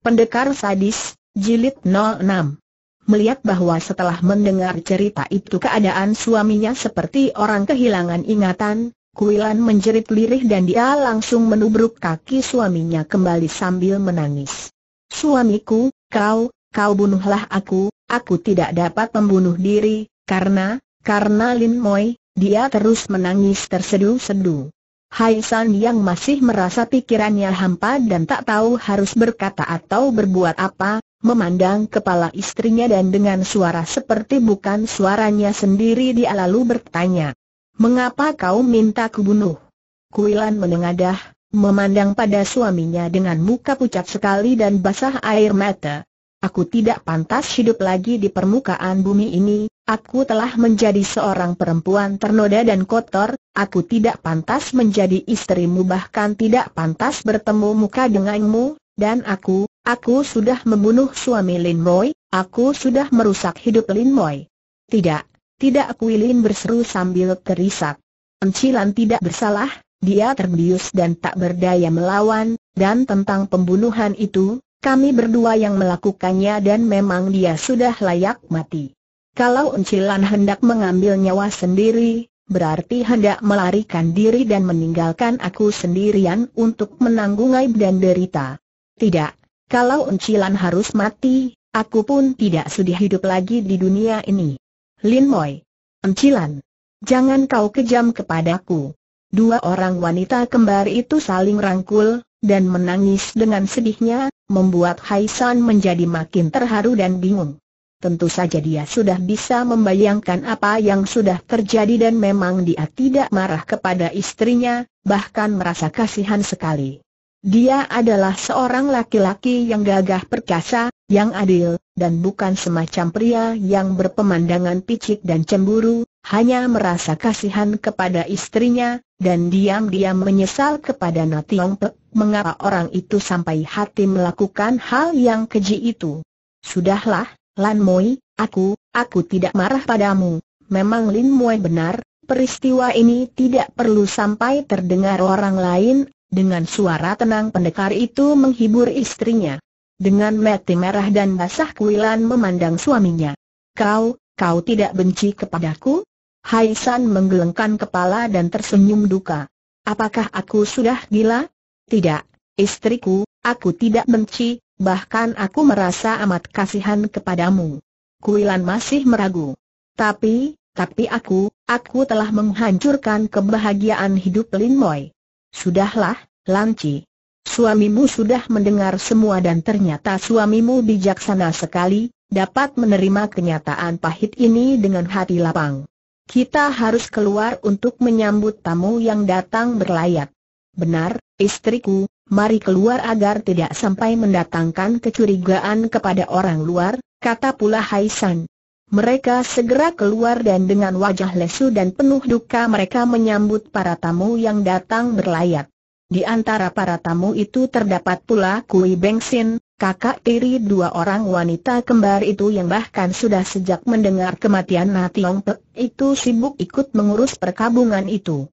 Pendekar Sadis, Jilid 06 Melihat bahwa setelah mendengar cerita itu keadaan suaminya seperti orang kehilangan ingatan, Kuilan menjerit lirih dan dia langsung menubruk kaki suaminya kembali sambil menangis. Suamiku, kau, kau bunuhlah aku, aku tidak dapat membunuh diri, karena, karena Lin Moi, dia terus menangis terseduh-seduh. Hai San yang masih merasa pikirannya hampa dan tak tahu harus berkata atau berbuat apa, memandang kepala istrinya dan dengan suara seperti bukan suaranya sendiri dia lalu bertanya. Mengapa kau minta kubunuh? Kuilan menengadah, memandang pada suaminya dengan muka pucat sekali dan basah air mata, Aku tidak pantas hidup lagi di permukaan bumi ini, aku telah menjadi seorang perempuan ternoda dan kotor, aku tidak pantas menjadi istrimu bahkan tidak pantas bertemu muka denganmu, dan aku, aku sudah membunuh suami Lin Roy, aku sudah merusak hidup Lin Moy. Tidak, tidak aku Lin berseru sambil terisak. Encilan tidak bersalah, dia terbius dan tak berdaya melawan, dan tentang pembunuhan itu, kami berdua yang melakukannya dan memang dia sudah layak mati. Kalau Encilan hendak mengambil nyawa sendiri, berarti hendak melarikan diri dan meninggalkan aku sendirian untuk menanggung aib dan derita. Tidak, kalau Encilan harus mati, aku pun tidak sudi hidup lagi di dunia ini. Lin Moy, Encilan, jangan kau kejam kepadaku. Dua orang wanita kembar itu saling rangkul, dan menangis dengan sedihnya, membuat Haisan menjadi makin terharu dan bingung. Tentu saja dia sudah bisa membayangkan apa yang sudah terjadi dan memang dia tidak marah kepada istrinya, bahkan merasa kasihan sekali. Dia adalah seorang laki-laki yang gagah perkasa, yang adil, dan bukan semacam pria yang berpemandangan picik dan cemburu, hanya merasa kasihan kepada istrinya, dan diam-diam menyesal kepada Nationg Pek, mengapa orang itu sampai hati melakukan hal yang keji itu. Sudahlah, Lan Moi, aku, aku tidak marah padamu. Memang Lin Moi benar, peristiwa ini tidak perlu sampai terdengar orang lain, dengan suara tenang pendekar itu menghibur istrinya. Dengan mati merah dan basah kuilan memandang suaminya. Kau, kau tidak benci kepadaku? Hai San menggelengkan kepala dan tersenyum duka. Apakah aku sudah gila? Tidak, istriku, aku tidak benci, bahkan aku merasa amat kasihan kepadamu. Kuilan masih meragu. Tapi, tapi aku, aku telah menghancurkan kebahagiaan hidup Lin Moy. Sudahlah, Lanci. Suamimu sudah mendengar semua dan ternyata suamimu bijaksana sekali, dapat menerima kenyataan pahit ini dengan hati lapang. Kita harus keluar untuk menyambut tamu yang datang berlayar. Benar, istriku, mari keluar agar tidak sampai mendatangkan kecurigaan kepada orang luar, kata pula Hai Mereka segera keluar dan dengan wajah lesu dan penuh duka mereka menyambut para tamu yang datang berlayar. Di antara para tamu itu terdapat pula Kui Bengsin, kakak tiri dua orang wanita kembar itu yang bahkan sudah sejak mendengar kematian Nationg Pe itu sibuk ikut mengurus perkabungan itu.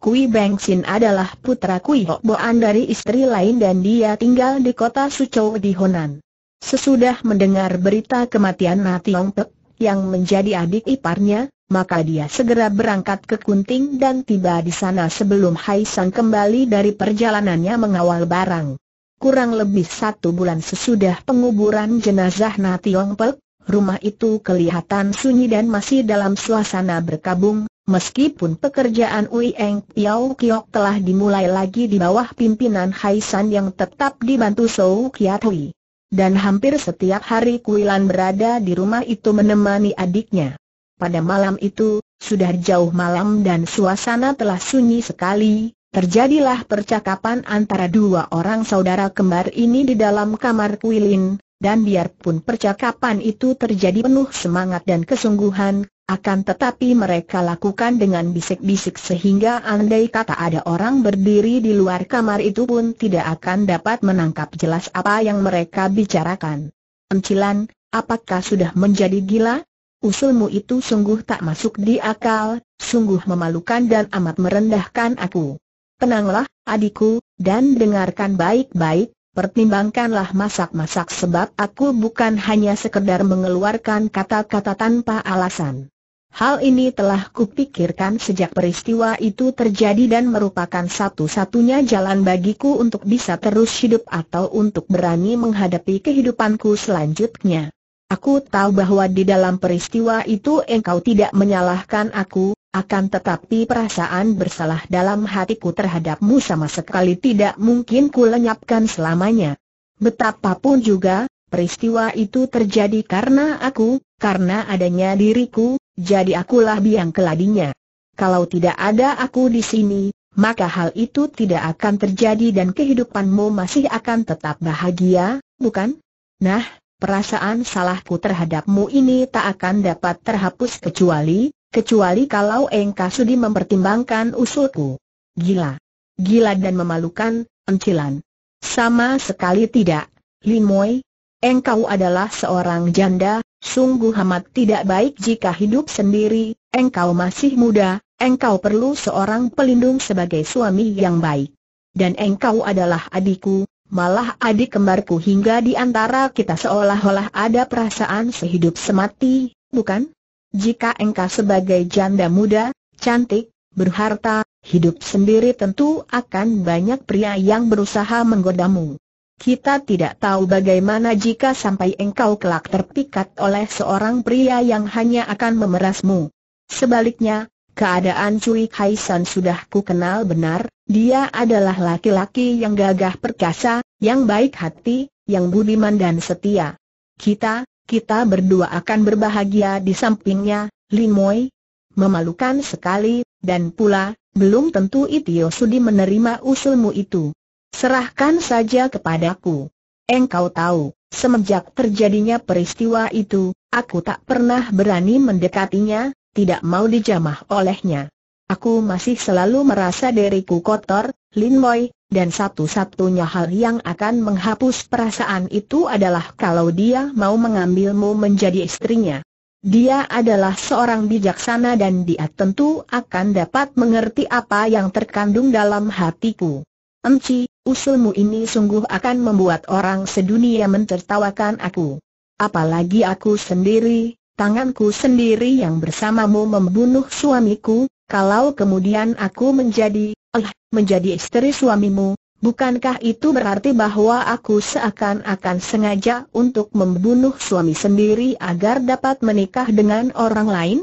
Kui Beng Sin adalah putra Kui Hok Boan dari istri lain dan dia tinggal di kota Suzhou di Honan. Sesudah mendengar berita kematian Long Pe yang menjadi adik iparnya, maka dia segera berangkat ke Kunting dan tiba di sana sebelum Hai Sang kembali dari perjalanannya mengawal barang. Kurang lebih satu bulan sesudah penguburan jenazah Tiong Pek, rumah itu kelihatan sunyi dan masih dalam suasana berkabung, meskipun pekerjaan Ui Eng Piao Kiok telah dimulai lagi di bawah pimpinan Hai San yang tetap dibantu Sou Kiat Hui. Dan hampir setiap hari Kuilan berada di rumah itu menemani adiknya. Pada malam itu, sudah jauh malam dan suasana telah sunyi sekali, Terjadilah percakapan antara dua orang saudara kembar ini di dalam kamar Kuilin, dan biarpun percakapan itu terjadi penuh semangat dan kesungguhan, akan tetapi mereka lakukan dengan bisik-bisik sehingga andai kata ada orang berdiri di luar kamar itu pun tidak akan dapat menangkap jelas apa yang mereka bicarakan. Encilan, apakah sudah menjadi gila? Usulmu itu sungguh tak masuk di akal, sungguh memalukan dan amat merendahkan aku. Tenanglah, adikku, dan dengarkan baik-baik, pertimbangkanlah masak-masak sebab aku bukan hanya sekedar mengeluarkan kata-kata tanpa alasan. Hal ini telah kupikirkan sejak peristiwa itu terjadi dan merupakan satu-satunya jalan bagiku untuk bisa terus hidup atau untuk berani menghadapi kehidupanku selanjutnya. Aku tahu bahwa di dalam peristiwa itu engkau tidak menyalahkan aku, akan tetapi perasaan bersalah dalam hatiku terhadapmu sama sekali tidak mungkin ku lenyapkan selamanya. Betapapun juga, peristiwa itu terjadi karena aku, karena adanya diriku, jadi akulah biang keladinya. Kalau tidak ada aku di sini, maka hal itu tidak akan terjadi dan kehidupanmu masih akan tetap bahagia, bukan? Nah, perasaan salahku terhadapmu ini tak akan dapat terhapus kecuali, kecuali kalau engkau sudi mempertimbangkan usulku. Gila. Gila dan memalukan, encilan. Sama sekali tidak, Limoy. Engkau adalah seorang janda, sungguh amat tidak baik jika hidup sendiri, engkau masih muda, engkau perlu seorang pelindung sebagai suami yang baik. Dan engkau adalah adikku, malah adik kembarku hingga di antara kita seolah-olah ada perasaan sehidup semati, bukan? Jika engkau sebagai janda muda, cantik, berharta, hidup sendiri tentu akan banyak pria yang berusaha menggodamu. Kita tidak tahu bagaimana jika sampai engkau kelak terpikat oleh seorang pria yang hanya akan memerasmu. Sebaliknya, keadaan Cui Kaisan sudah ku kenal benar, dia adalah laki-laki yang gagah perkasa, yang baik hati, yang budiman dan setia. Kita, kita berdua akan berbahagia di sampingnya, Lin Limoy. Memalukan sekali, dan pula, belum tentu Itio Sudi menerima usulmu itu. Serahkan saja kepadaku. Engkau tahu, semenjak terjadinya peristiwa itu, aku tak pernah berani mendekatinya, tidak mau dijamah olehnya. Aku masih selalu merasa diriku kotor, Lin Moy, dan satu-satunya hal yang akan menghapus perasaan itu adalah kalau dia mau mengambilmu menjadi istrinya. Dia adalah seorang bijaksana dan dia tentu akan dapat mengerti apa yang terkandung dalam hatiku. Enci, usulmu ini sungguh akan membuat orang sedunia mentertawakan aku. Apalagi aku sendiri, tanganku sendiri yang bersamamu membunuh suamiku, kalau kemudian aku menjadi menjadi istri suamimu, bukankah itu berarti bahwa aku seakan-akan sengaja untuk membunuh suami sendiri agar dapat menikah dengan orang lain?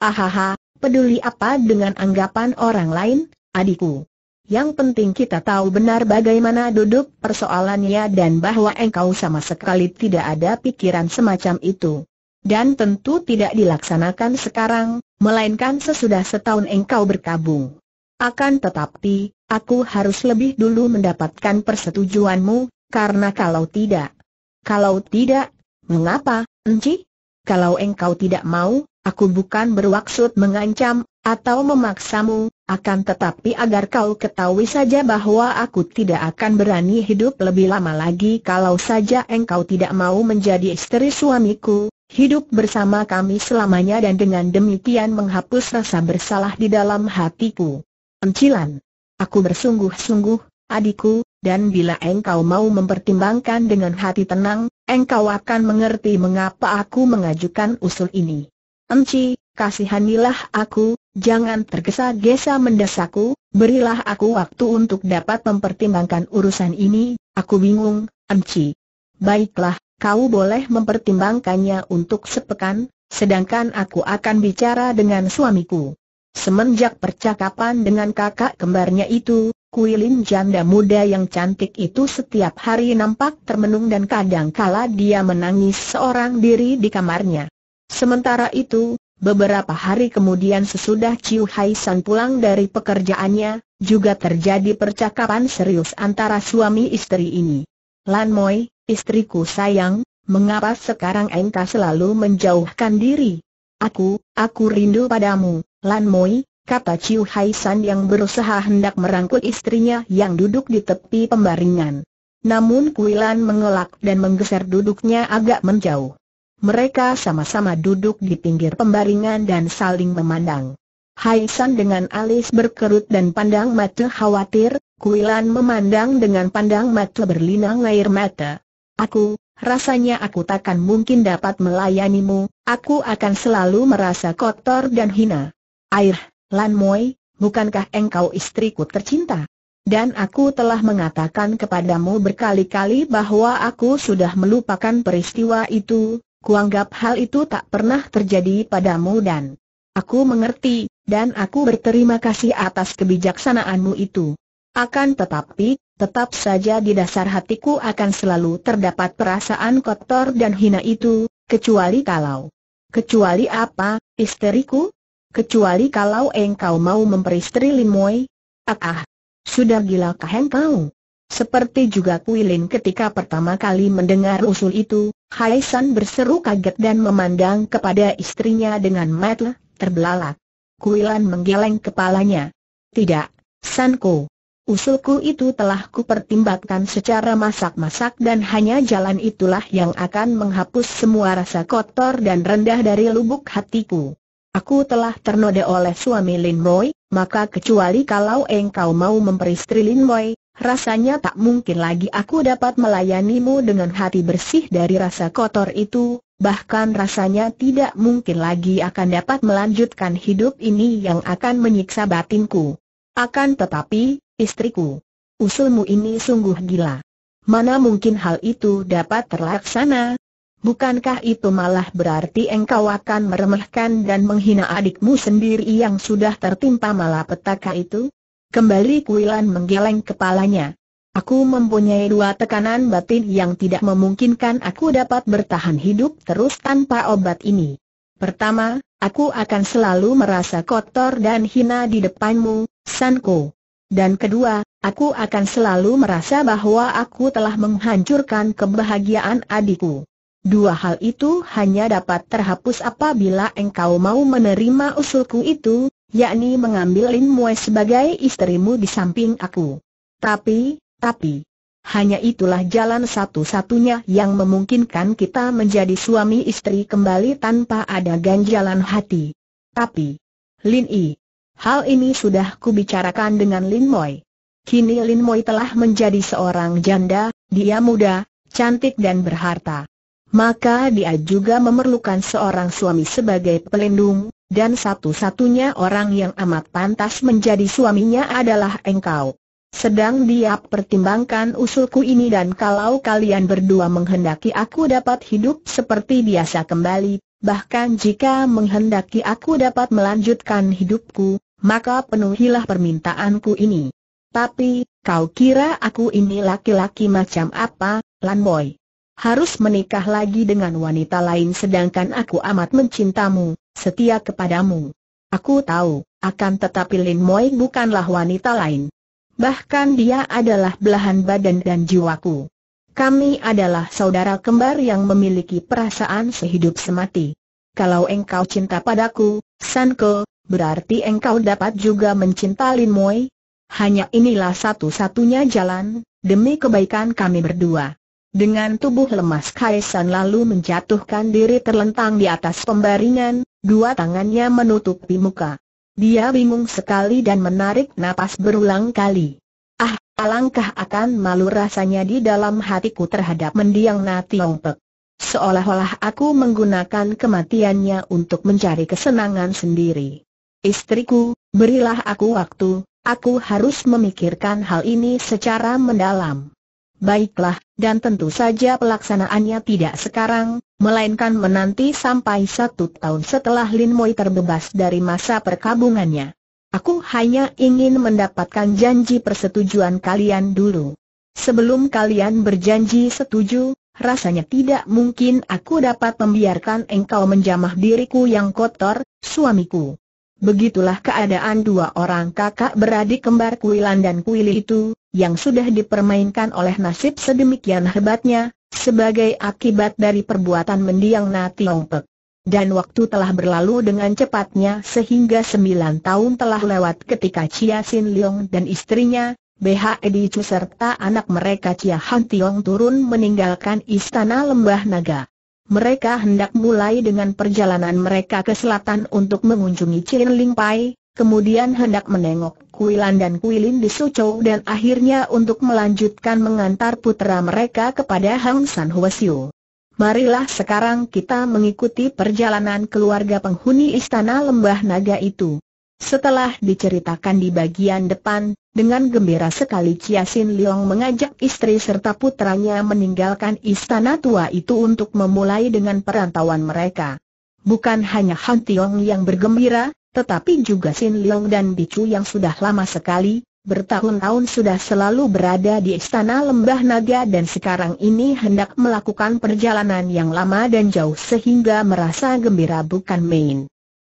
Ahaha, peduli apa dengan anggapan orang lain, adikku? Yang penting kita tahu benar bagaimana duduk persoalannya dan bahwa engkau sama sekali tidak ada pikiran semacam itu. Dan tentu tidak dilaksanakan sekarang, melainkan sesudah setahun engkau berkabung. Akan tetapi, aku harus lebih dulu mendapatkan persetujuanmu, karena kalau tidak, kalau tidak, mengapa, Enci? Kalau engkau tidak mau, aku bukan berwaksud mengancam atau memaksamu, akan tetapi agar kau ketahui saja bahwa aku tidak akan berani hidup lebih lama lagi kalau saja engkau tidak mau menjadi istri suamiku, hidup bersama kami selamanya dan dengan demikian menghapus rasa bersalah di dalam hatiku. Encilan. Aku bersungguh-sungguh, adikku, dan bila engkau mau mempertimbangkan dengan hati tenang, engkau akan mengerti mengapa aku mengajukan usul ini. Enci, kasihanilah aku, jangan tergesa-gesa mendesakku, berilah aku waktu untuk dapat mempertimbangkan urusan ini, aku bingung, Enci. Baiklah, kau boleh mempertimbangkannya untuk sepekan, sedangkan aku akan bicara dengan suamiku. Semenjak percakapan dengan kakak kembarnya itu, Kuilin janda muda yang cantik itu setiap hari nampak termenung dan kadang kala dia menangis seorang diri di kamarnya. Sementara itu, beberapa hari kemudian sesudah Chiu Hai San pulang dari pekerjaannya, juga terjadi percakapan serius antara suami istri ini. Lan Moi, istriku sayang, mengapa sekarang engkau selalu menjauhkan diri? Aku, aku rindu padamu. Lan Moi, kata Chiu Hai San yang berusaha hendak merangkul istrinya yang duduk di tepi pembaringan. Namun Kuilan mengelak dan menggeser duduknya agak menjauh. Mereka sama-sama duduk di pinggir pembaringan dan saling memandang. Hai San dengan alis berkerut dan pandang mata khawatir, Kuilan memandang dengan pandang mata berlinang air mata. Aku, rasanya aku takkan mungkin dapat melayanimu, aku akan selalu merasa kotor dan hina. Air, Lan Moi, bukankah engkau istriku tercinta? Dan aku telah mengatakan kepadamu berkali-kali bahwa aku sudah melupakan peristiwa itu, kuanggap hal itu tak pernah terjadi padamu dan aku mengerti, dan aku berterima kasih atas kebijaksanaanmu itu. Akan tetapi, tetap saja di dasar hatiku akan selalu terdapat perasaan kotor dan hina itu, kecuali kalau Kecuali apa, istriku? Kecuali kalau engkau mau memperistri Limoy. Ah ah, sudah kah engkau? Seperti juga Kuilin ketika pertama kali mendengar usul itu, Haisan berseru kaget dan memandang kepada istrinya dengan mata terbelalak. Kuilan menggeleng kepalanya. Tidak, Sanko. Usulku itu telah kupertimbangkan secara masak-masak dan hanya jalan itulah yang akan menghapus semua rasa kotor dan rendah dari lubuk hatiku. Aku telah ternoda oleh suami Lin Roy, maka kecuali kalau engkau mau memperistri Lin Roy, rasanya tak mungkin lagi aku dapat melayanimu dengan hati bersih dari rasa kotor itu, bahkan rasanya tidak mungkin lagi akan dapat melanjutkan hidup ini yang akan menyiksa batinku. Akan tetapi, istriku, usulmu ini sungguh gila. Mana mungkin hal itu dapat terlaksana, Bukankah itu malah berarti engkau akan meremehkan dan menghina adikmu sendiri yang sudah tertimpa malapetaka itu? Kembali Kuilan menggeleng kepalanya. Aku mempunyai dua tekanan batin yang tidak memungkinkan aku dapat bertahan hidup terus tanpa obat ini. Pertama, aku akan selalu merasa kotor dan hina di depanmu, Sanko. Dan kedua, aku akan selalu merasa bahwa aku telah menghancurkan kebahagiaan adikku. Dua hal itu hanya dapat terhapus apabila engkau mau menerima usulku itu, yakni mengambil Lin Mue sebagai istrimu di samping aku. Tapi, tapi, hanya itulah jalan satu-satunya yang memungkinkan kita menjadi suami istri kembali tanpa ada ganjalan hati. Tapi, Lin Yi, hal ini sudah kubicarakan dengan Lin Mue. Kini Lin Mue telah menjadi seorang janda, dia muda, cantik dan berharta maka dia juga memerlukan seorang suami sebagai pelindung, dan satu-satunya orang yang amat pantas menjadi suaminya adalah engkau. Sedang dia pertimbangkan usulku ini dan kalau kalian berdua menghendaki aku dapat hidup seperti biasa kembali, bahkan jika menghendaki aku dapat melanjutkan hidupku, maka penuhilah permintaanku ini. Tapi, kau kira aku ini laki-laki macam apa, Lanboy? harus menikah lagi dengan wanita lain sedangkan aku amat mencintamu, setia kepadamu. Aku tahu, akan tetapi Lin Moi bukanlah wanita lain. Bahkan dia adalah belahan badan dan jiwaku. Kami adalah saudara kembar yang memiliki perasaan sehidup semati. Kalau engkau cinta padaku, Sanko, berarti engkau dapat juga mencinta Lin Moi. Hanya inilah satu-satunya jalan, demi kebaikan kami berdua. Dengan tubuh lemas Kaisan lalu menjatuhkan diri terlentang di atas pembaringan, dua tangannya menutupi muka. Dia bingung sekali dan menarik napas berulang kali. Ah, alangkah akan malu rasanya di dalam hatiku terhadap mendiang Nationgpek. Seolah-olah aku menggunakan kematiannya untuk mencari kesenangan sendiri. Istriku, berilah aku waktu, aku harus memikirkan hal ini secara mendalam. Baiklah, dan tentu saja pelaksanaannya tidak sekarang, melainkan menanti sampai satu tahun setelah Lin Moi terbebas dari masa perkabungannya. Aku hanya ingin mendapatkan janji persetujuan kalian dulu. Sebelum kalian berjanji setuju, rasanya tidak mungkin aku dapat membiarkan engkau menjamah diriku yang kotor, suamiku. Begitulah keadaan dua orang kakak beradik kembar Kuilan dan Kuili itu, yang sudah dipermainkan oleh nasib sedemikian hebatnya, sebagai akibat dari perbuatan mendiang Nati Ongpek. Dan waktu telah berlalu dengan cepatnya sehingga sembilan tahun telah lewat ketika Chia Sin Leong dan istrinya, BH Edi Chu serta anak mereka Chia Han Tiong turun meninggalkan istana Lembah Naga mereka hendak mulai dengan perjalanan mereka ke selatan untuk mengunjungi Chin Ling Pai, kemudian hendak menengok Kuilan dan Kuilin di Suzhou dan akhirnya untuk melanjutkan mengantar putera mereka kepada Hang San Huasyu. Marilah sekarang kita mengikuti perjalanan keluarga penghuni istana lembah naga itu. Setelah diceritakan di bagian depan, dengan gembira sekali Sin Leong mengajak istri serta putranya meninggalkan istana tua itu untuk memulai dengan perantauan mereka. Bukan hanya Han Tiong yang bergembira, tetapi juga Sin Leong dan Bicu yang sudah lama sekali, bertahun-tahun sudah selalu berada di istana Lembah Naga dan sekarang ini hendak melakukan perjalanan yang lama dan jauh sehingga merasa gembira bukan main.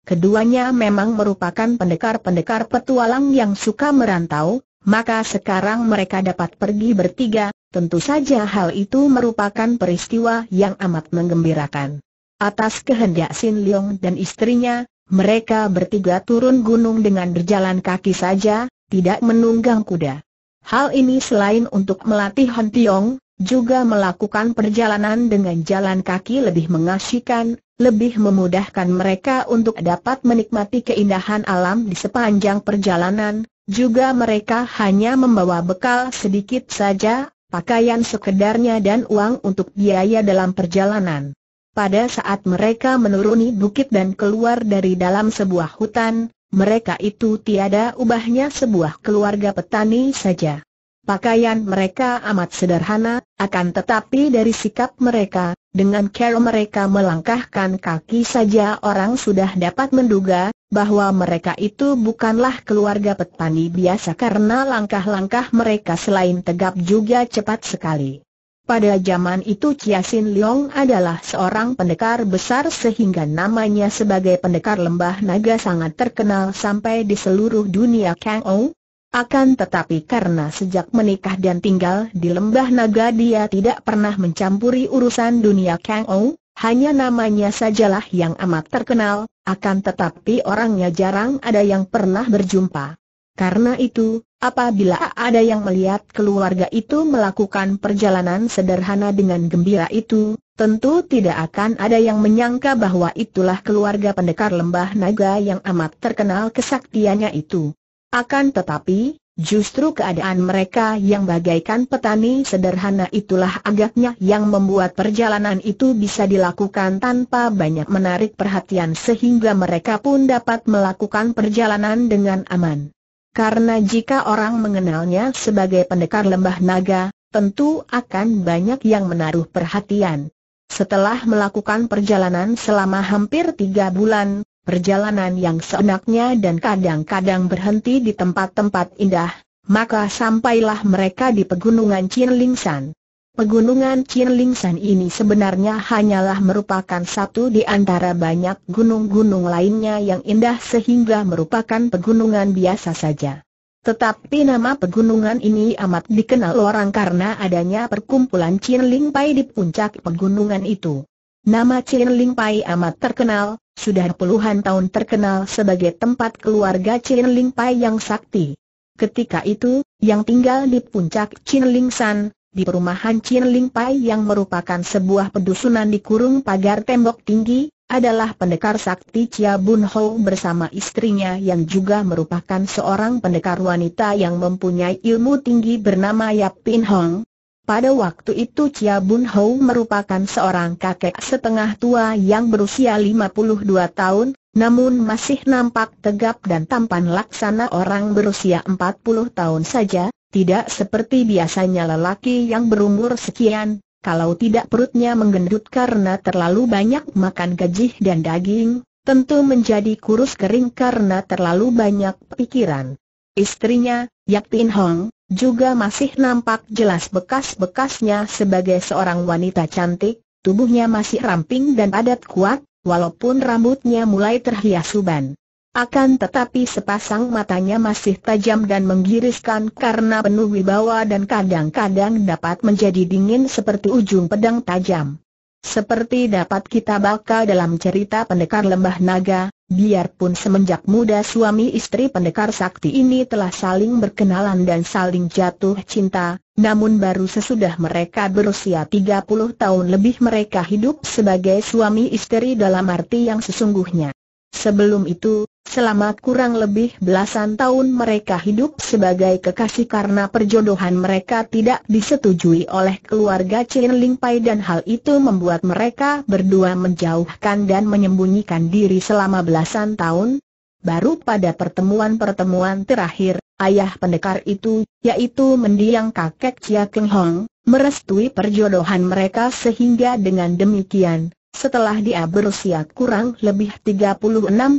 Keduanya memang merupakan pendekar-pendekar petualang yang suka merantau, maka sekarang mereka dapat pergi bertiga, tentu saja hal itu merupakan peristiwa yang amat menggembirakan. Atas kehendak Sin Leong dan istrinya, mereka bertiga turun gunung dengan berjalan kaki saja, tidak menunggang kuda. Hal ini selain untuk melatih Han Tiong, juga melakukan perjalanan dengan jalan kaki lebih mengasyikan, lebih memudahkan mereka untuk dapat menikmati keindahan alam di sepanjang perjalanan, juga mereka hanya membawa bekal sedikit saja, pakaian sekedarnya dan uang untuk biaya dalam perjalanan. Pada saat mereka menuruni bukit dan keluar dari dalam sebuah hutan, mereka itu tiada ubahnya sebuah keluarga petani saja. Pakaian mereka amat sederhana, akan tetapi dari sikap mereka, dengan cara mereka melangkahkan kaki saja orang sudah dapat menduga bahwa mereka itu bukanlah keluarga petani biasa karena langkah-langkah mereka selain tegap juga cepat sekali. Pada zaman itu Sin Leong adalah seorang pendekar besar sehingga namanya sebagai pendekar lembah naga sangat terkenal sampai di seluruh dunia Kang Ong, akan tetapi karena sejak menikah dan tinggal di lembah naga dia tidak pernah mencampuri urusan dunia Kang Ou, hanya namanya sajalah yang amat terkenal, akan tetapi orangnya jarang ada yang pernah berjumpa. Karena itu, apabila ada yang melihat keluarga itu melakukan perjalanan sederhana dengan gembira itu, tentu tidak akan ada yang menyangka bahwa itulah keluarga pendekar lembah naga yang amat terkenal kesaktiannya itu. Akan tetapi, justru keadaan mereka yang bagaikan petani sederhana itulah agaknya yang membuat perjalanan itu bisa dilakukan tanpa banyak menarik perhatian sehingga mereka pun dapat melakukan perjalanan dengan aman. Karena jika orang mengenalnya sebagai pendekar lembah naga, tentu akan banyak yang menaruh perhatian. Setelah melakukan perjalanan selama hampir tiga bulan, perjalanan yang seenaknya dan kadang-kadang berhenti di tempat-tempat indah, maka sampailah mereka di pegunungan Qinlingshan. Pegunungan Qinlingshan ini sebenarnya hanyalah merupakan satu di antara banyak gunung-gunung lainnya yang indah sehingga merupakan pegunungan biasa saja. Tetapi nama pegunungan ini amat dikenal orang karena adanya perkumpulan Chinling Pai di puncak pegunungan itu. Nama Chin Ling Pai amat terkenal, sudah puluhan tahun terkenal sebagai tempat keluarga Chin Ling Pai yang sakti. Ketika itu, yang tinggal di puncak Chin Ling San, di perumahan Chin Ling Pai yang merupakan sebuah pedusunan di kurung pagar tembok tinggi, adalah pendekar sakti Chia Bun Ho bersama istrinya yang juga merupakan seorang pendekar wanita yang mempunyai ilmu tinggi bernama Yap Pin Hong, pada waktu itu Chia Bun Hou merupakan seorang kakek setengah tua yang berusia 52 tahun, namun masih nampak tegap dan tampan laksana orang berusia 40 tahun saja, tidak seperti biasanya lelaki yang berumur sekian, kalau tidak perutnya menggendut karena terlalu banyak makan gajih dan daging, tentu menjadi kurus kering karena terlalu banyak pikiran. Istrinya, Yak Tin Hong, juga masih nampak jelas bekas-bekasnya sebagai seorang wanita cantik, tubuhnya masih ramping dan padat kuat, walaupun rambutnya mulai terhias uban. Akan tetapi sepasang matanya masih tajam dan menggiriskan karena penuh wibawa dan kadang-kadang dapat menjadi dingin seperti ujung pedang tajam. Seperti dapat kita baca dalam cerita pendekar lembah naga, Biarpun semenjak muda suami istri pendekar sakti ini telah saling berkenalan dan saling jatuh cinta, namun baru sesudah mereka berusia 30 tahun lebih mereka hidup sebagai suami istri dalam arti yang sesungguhnya. Sebelum itu, Selama kurang lebih belasan tahun mereka hidup sebagai kekasih karena perjodohan mereka tidak disetujui oleh keluarga Chin Ling Pai dan hal itu membuat mereka berdua menjauhkan dan menyembunyikan diri selama belasan tahun. Baru pada pertemuan-pertemuan terakhir, ayah pendekar itu, yaitu mendiang kakek Chia Keng Hong, merestui perjodohan mereka sehingga dengan demikian, setelah dia berusia kurang lebih 36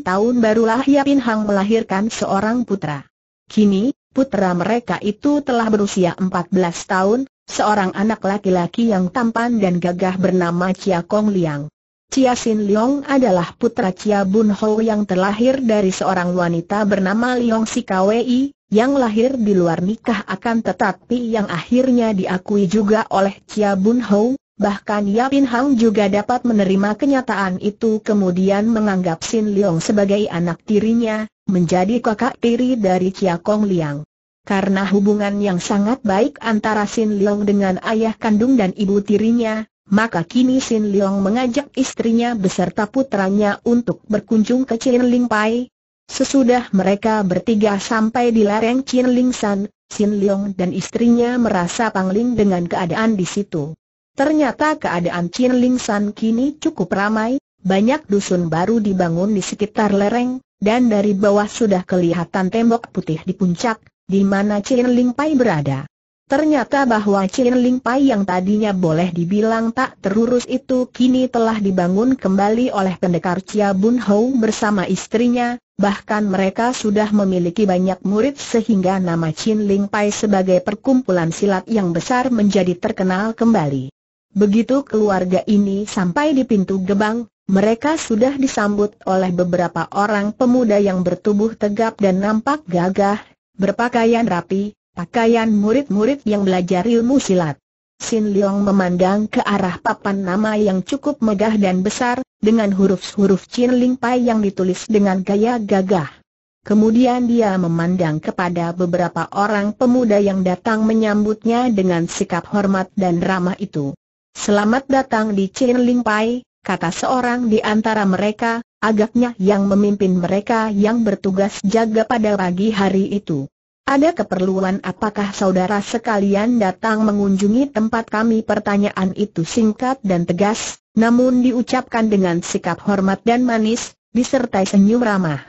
tahun barulah Yapin Hang melahirkan seorang putra. Kini, putra mereka itu telah berusia 14 tahun, seorang anak laki-laki yang tampan dan gagah bernama Chia Kong Liang. Chia Sin Liang adalah putra Chia Bun Ho yang terlahir dari seorang wanita bernama Leong Kwei yang lahir di luar nikah akan tetapi yang akhirnya diakui juga oleh Chia Bun Ho, Bahkan Yapin Hang juga dapat menerima kenyataan itu kemudian menganggap Sin Leong sebagai anak tirinya, menjadi kakak tiri dari Chia Kong Liang. Karena hubungan yang sangat baik antara Sin Leong dengan ayah kandung dan ibu tirinya, maka kini Sin Leong mengajak istrinya beserta putranya untuk berkunjung ke Chin Ling Pai. Sesudah mereka bertiga sampai di lereng Chin Ling San, Sin Leong dan istrinya merasa pangling dengan keadaan di situ. Ternyata keadaan Chin Ling San kini cukup ramai, banyak dusun baru dibangun di sekitar lereng, dan dari bawah sudah kelihatan tembok putih di puncak, di mana Chin Ling Pai berada. Ternyata bahwa Chin Ling Pai yang tadinya boleh dibilang tak terurus itu kini telah dibangun kembali oleh pendekar Chia Bun Hou bersama istrinya, bahkan mereka sudah memiliki banyak murid sehingga nama Chin Ling Pai sebagai perkumpulan silat yang besar menjadi terkenal kembali. Begitu keluarga ini sampai di pintu gebang, mereka sudah disambut oleh beberapa orang pemuda yang bertubuh tegap dan nampak gagah, berpakaian rapi, pakaian murid-murid yang belajar ilmu silat. Sin Leong memandang ke arah papan nama yang cukup megah dan besar, dengan huruf-huruf Chin Ling Pai yang ditulis dengan gaya gagah. Kemudian dia memandang kepada beberapa orang pemuda yang datang menyambutnya dengan sikap hormat dan ramah itu. Selamat datang di Chin Ling Pai, kata seorang di antara mereka, agaknya yang memimpin mereka yang bertugas jaga pada pagi hari itu. Ada keperluan apakah saudara sekalian datang mengunjungi tempat kami? Pertanyaan itu singkat dan tegas, namun diucapkan dengan sikap hormat dan manis, disertai senyum ramah.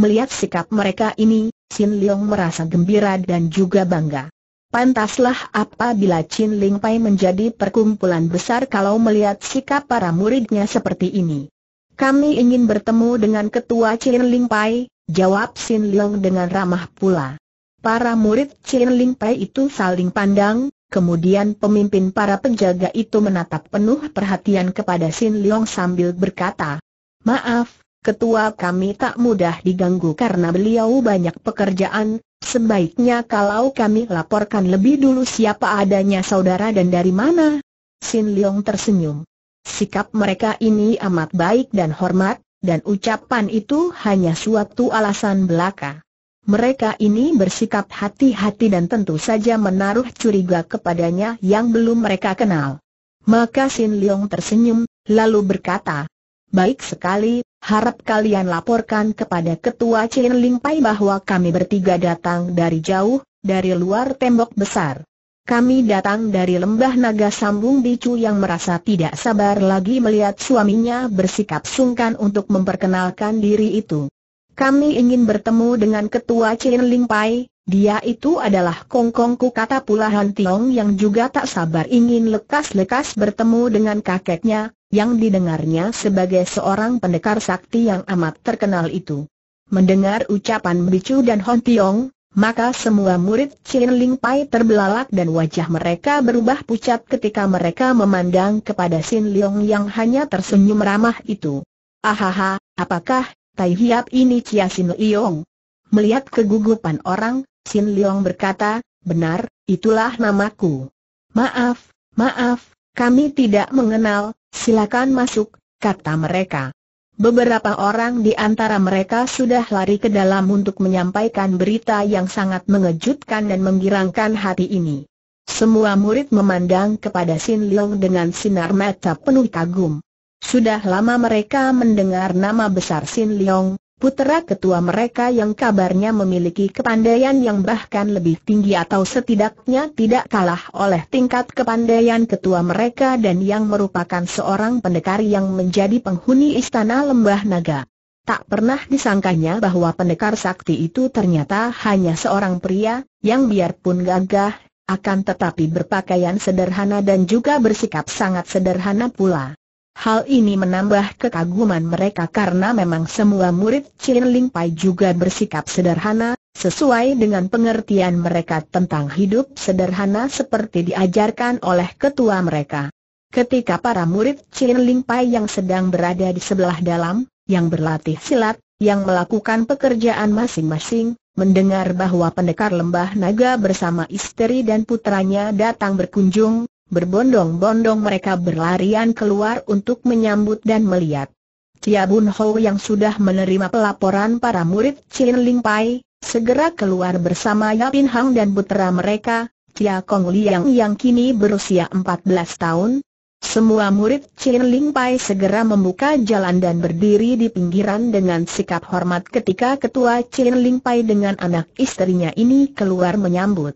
Melihat sikap mereka ini, Sin Leong merasa gembira dan juga bangga. Pantaslah apabila Chin Ling Pai menjadi perkumpulan besar kalau melihat sikap para muridnya seperti ini. Kami ingin bertemu dengan ketua Chin Ling Pai, jawab Sin Leong dengan ramah pula. Para murid Chin Ling Pai itu saling pandang, kemudian pemimpin para penjaga itu menatap penuh perhatian kepada Sin Leong sambil berkata, Maaf, ketua kami tak mudah diganggu karena beliau banyak pekerjaan, Sebaiknya kalau kami laporkan lebih dulu siapa adanya saudara dan dari mana? Sin Leong tersenyum. Sikap mereka ini amat baik dan hormat, dan ucapan itu hanya suatu alasan belaka. Mereka ini bersikap hati-hati dan tentu saja menaruh curiga kepadanya yang belum mereka kenal. Maka Sin Leong tersenyum, lalu berkata, Baik sekali, Harap kalian laporkan kepada Ketua Chen Ling Pai bahwa kami bertiga datang dari jauh, dari luar tembok besar. Kami datang dari lembah naga sambung bicu yang merasa tidak sabar lagi melihat suaminya bersikap sungkan untuk memperkenalkan diri itu. Kami ingin bertemu dengan Ketua Chen Ling Pai, dia itu adalah kongkongku kata pula Han Tiong yang juga tak sabar ingin lekas-lekas bertemu dengan kakeknya, yang didengarnya sebagai seorang pendekar sakti yang amat terkenal itu. Mendengar ucapan Bicu dan Hon Tiong, maka semua murid Chin Ling Pai terbelalak dan wajah mereka berubah pucat ketika mereka memandang kepada Sin Leong yang hanya tersenyum ramah itu. Ahaha, apakah Tai Hiap ini Cia Sin Leong? Melihat kegugupan orang, Sin Leong berkata, benar, itulah namaku. Maaf, maaf, kami tidak mengenal, Silakan masuk, kata mereka. Beberapa orang di antara mereka sudah lari ke dalam untuk menyampaikan berita yang sangat mengejutkan dan menggirangkan hati ini. Semua murid memandang kepada Sin Leong dengan sinar mata penuh kagum. Sudah lama mereka mendengar nama besar Sin Leong, putera ketua mereka yang kabarnya memiliki kepandaian yang bahkan lebih tinggi atau setidaknya tidak kalah oleh tingkat kepandaian ketua mereka dan yang merupakan seorang pendekar yang menjadi penghuni istana lembah naga. Tak pernah disangkanya bahwa pendekar sakti itu ternyata hanya seorang pria, yang biarpun gagah, akan tetapi berpakaian sederhana dan juga bersikap sangat sederhana pula. Hal ini menambah kekaguman mereka karena memang semua murid Chin Ling Pai juga bersikap sederhana, sesuai dengan pengertian mereka tentang hidup sederhana seperti diajarkan oleh ketua mereka. Ketika para murid Chin Ling Pai yang sedang berada di sebelah dalam, yang berlatih silat, yang melakukan pekerjaan masing-masing, mendengar bahwa pendekar lembah naga bersama istri dan putranya datang berkunjung, Berbondong-bondong mereka berlarian keluar untuk menyambut dan melihat. Tia Bun Ho yang sudah menerima pelaporan para murid Chin Ling Pai, segera keluar bersama Yapin Hang dan putera mereka, Tia Kong Liang yang kini berusia 14 tahun. Semua murid Chin Ling Pai segera membuka jalan dan berdiri di pinggiran dengan sikap hormat ketika ketua Chin Ling Pai dengan anak istrinya ini keluar menyambut.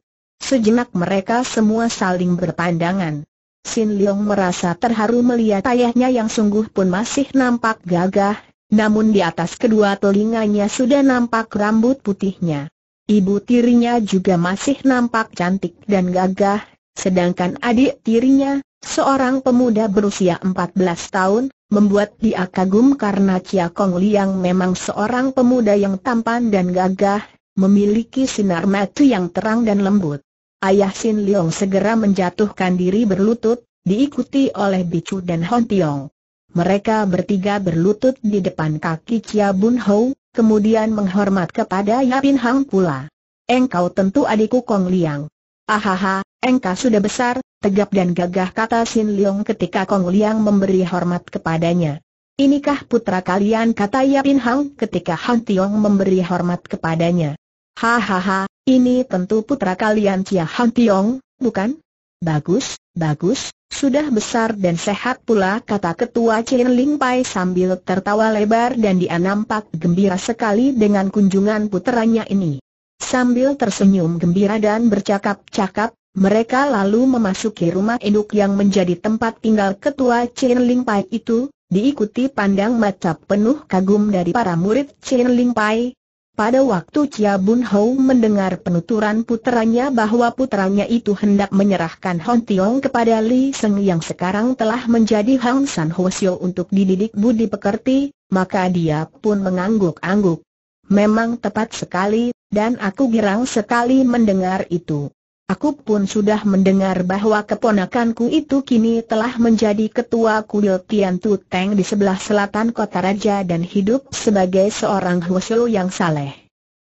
Sejenak mereka semua saling berpandangan. Sin Leong merasa terharu melihat ayahnya yang sungguh pun masih nampak gagah, namun di atas kedua telinganya sudah nampak rambut putihnya. Ibu tirinya juga masih nampak cantik dan gagah, sedangkan adik tirinya, seorang pemuda berusia 14 tahun, membuat dia kagum karena Chia Kong Liang memang seorang pemuda yang tampan dan gagah, memiliki sinar mata yang terang dan lembut. Ayah Sin Leong segera menjatuhkan diri berlutut, diikuti oleh Bicu dan Hon Tiong. Mereka bertiga berlutut di depan kaki Chia Bun Ho, kemudian menghormat kepada Yapin Hang pula. Engkau tentu adikku Kong Liang. Ahaha, engkau sudah besar, tegap dan gagah kata Sin Leong ketika Kong Liang memberi hormat kepadanya. Inikah putra kalian kata Yapin Hang ketika Han Tiong memberi hormat kepadanya. Hahaha, ini tentu putra kalian Chia Han Tiong, bukan? Bagus, bagus, sudah besar dan sehat pula kata ketua Chen Ling Pai sambil tertawa lebar dan dia nampak gembira sekali dengan kunjungan putranya ini. Sambil tersenyum gembira dan bercakap-cakap, mereka lalu memasuki rumah induk yang menjadi tempat tinggal ketua Chen Ling Pai itu, diikuti pandang mata penuh kagum dari para murid Chen Ling Pai, pada waktu Chia Bun Hou mendengar penuturan puteranya bahwa puteranya itu hendak menyerahkan Hon Tiong kepada Li Seng yang sekarang telah menjadi Hang San Sio untuk dididik budi pekerti, maka dia pun mengangguk-angguk. Memang tepat sekali, dan aku girang sekali mendengar itu. Aku pun sudah mendengar bahwa keponakanku itu kini telah menjadi ketua kuil Tian Tu Teng di sebelah selatan kota raja dan hidup sebagai seorang husu yang saleh.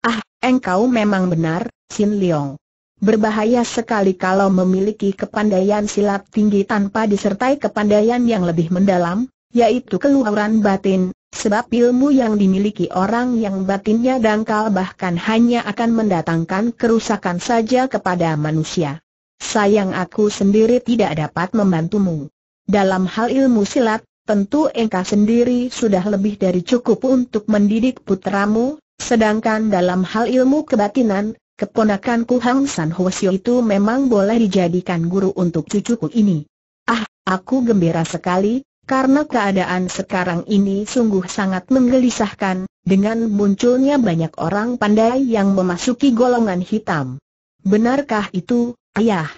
Ah, engkau memang benar, Sin Leong. Berbahaya sekali kalau memiliki kepandaian silat tinggi tanpa disertai kepandaian yang lebih mendalam, yaitu keluaran batin, Sebab ilmu yang dimiliki orang yang batinnya dangkal bahkan hanya akan mendatangkan kerusakan saja kepada manusia. Sayang aku sendiri tidak dapat membantumu. Dalam hal ilmu silat, tentu engkau sendiri sudah lebih dari cukup untuk mendidik putramu, sedangkan dalam hal ilmu kebatinan, keponakanku Hang San Hwasyo itu memang boleh dijadikan guru untuk cucuku ini. Ah, aku gembira sekali, karena keadaan sekarang ini sungguh sangat menggelisahkan, dengan munculnya banyak orang pandai yang memasuki golongan hitam. Benarkah itu, ayah?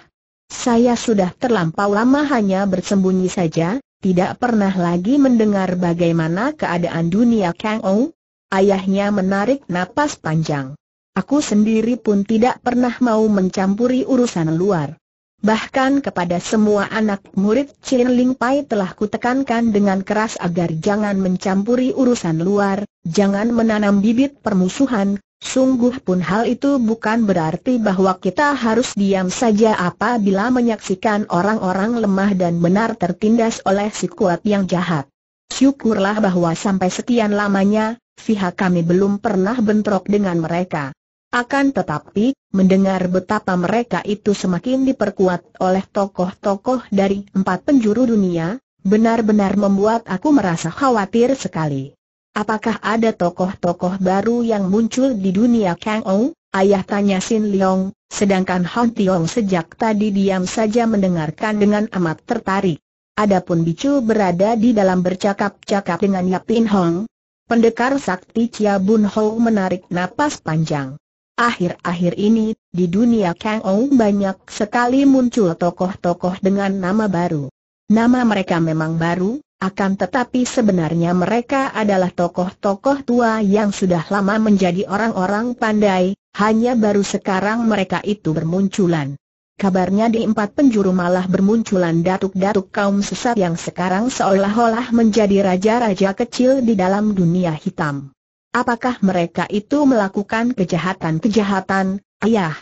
Saya sudah terlampau lama hanya bersembunyi saja, tidak pernah lagi mendengar bagaimana keadaan dunia Kang Ou. Ayahnya menarik napas panjang. Aku sendiri pun tidak pernah mau mencampuri urusan luar. Bahkan kepada semua anak murid Chin Ling Pai telah kutekankan dengan keras agar jangan mencampuri urusan luar, jangan menanam bibit permusuhan, sungguh pun hal itu bukan berarti bahwa kita harus diam saja apabila menyaksikan orang-orang lemah dan benar tertindas oleh si kuat yang jahat. Syukurlah bahwa sampai sekian lamanya, pihak kami belum pernah bentrok dengan mereka. Akan tetapi, mendengar betapa mereka itu semakin diperkuat oleh tokoh-tokoh dari empat penjuru dunia, benar-benar membuat aku merasa khawatir sekali. Apakah ada tokoh-tokoh baru yang muncul di dunia Kang Ou? Ayah tanya Sin Leong, sedangkan Han Tiong sejak tadi diam saja mendengarkan dengan amat tertarik. Adapun Bicu berada di dalam bercakap-cakap dengan Yap Pin Hong. Pendekar sakti Chia Bun Ho menarik napas panjang. Akhir-akhir ini, di dunia Kang Ong banyak sekali muncul tokoh-tokoh dengan nama baru. Nama mereka memang baru, akan tetapi sebenarnya mereka adalah tokoh-tokoh tua yang sudah lama menjadi orang-orang pandai, hanya baru sekarang mereka itu bermunculan. Kabarnya di empat penjuru malah bermunculan datuk-datuk kaum sesat yang sekarang seolah-olah menjadi raja-raja kecil di dalam dunia hitam. Apakah mereka itu melakukan kejahatan-kejahatan, ayah?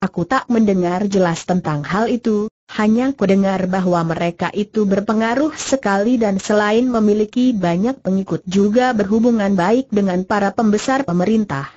Aku tak mendengar jelas tentang hal itu, hanya ku dengar bahwa mereka itu berpengaruh sekali dan selain memiliki banyak pengikut juga berhubungan baik dengan para pembesar pemerintah.